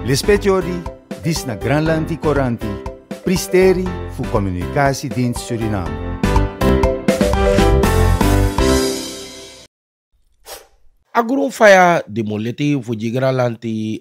Lispetiorii, Disna Granlandi Coranti, Pristerii fu comunicații din Suriname. Agurun faya de molete fu jigra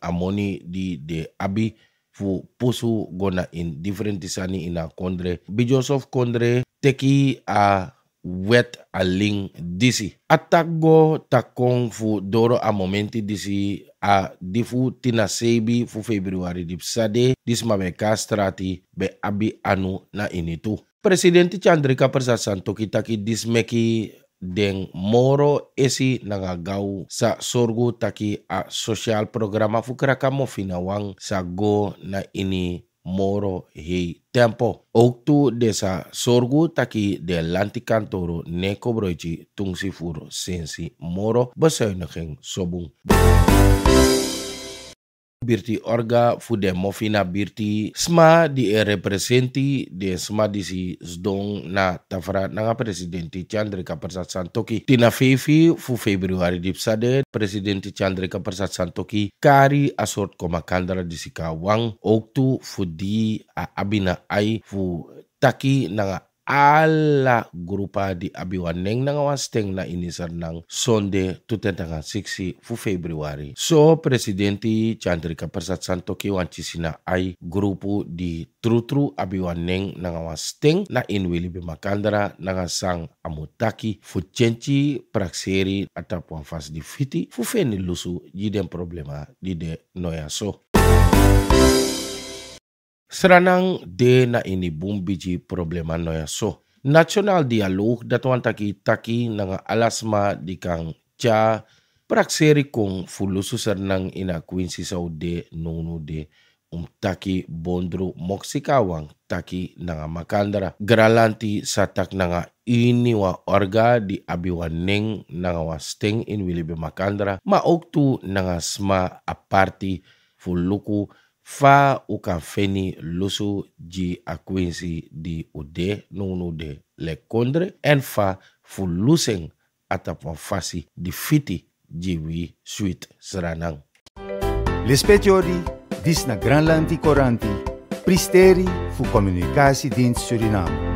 amoni di de abi fu posu gona in differenti sani in a kondre. Bijosof of kondre teki a wet aling disi. Atago takong fu doro a momenti disi a difu tina sebi fu februari di psade dis be strati be abi anu na ini tu. Presidente Chandrika Persasan taki dismeki deng moro esi nangagau sa sorgu taki a sosial programa fu kraka mo finawang sa go na ini moro hei tempo. Oktu desa sorgu taki de lantikantoro neko broji tungsi furo sensi moro bezuiniging sobung birti orga fude mofina birti sma di e representi sma sma si zdong na tafra nanga presidenti Chandrika Persat Santoki tina fefi fu februari di psade presidenti Chandrika Persat Santoki kari asort koma kandara si kawang oktu fudi a abina ai fu taki nanga ala grupa di abiwaneng na teng na inisar sernang sonde tutentangan 6 fu Februari. So, Presidenti Chandrika Persat Santo sina ai grupu di tru trutru abiwaneng na teng na inwili bimakandara na ngasang amutaki fu cenci prakseri atapuan fas di fiti fu feni lusu jiden problema di de noya noyaso. Seranang de na ini bumbiji problema no ya so. National dialog datuan taki-taki nga alasma di kang cha prakseri kong fulusu seranang ina kuinsi Saude nunu de um taki bondro moksikawang taki nga makandara. Garalanti sa tak nga wa orga di abiwaneng nga wasting in wilibe makandara maoktu nga sma aparti fuluku Fa o kan feni loso di acquinsi di ode non ode le kondre en fa fu lusen atapon fasi di fiti di wi suit seranang. L'espetiori dis na granlanti coranti pristeri fu comunicasi din Suriname.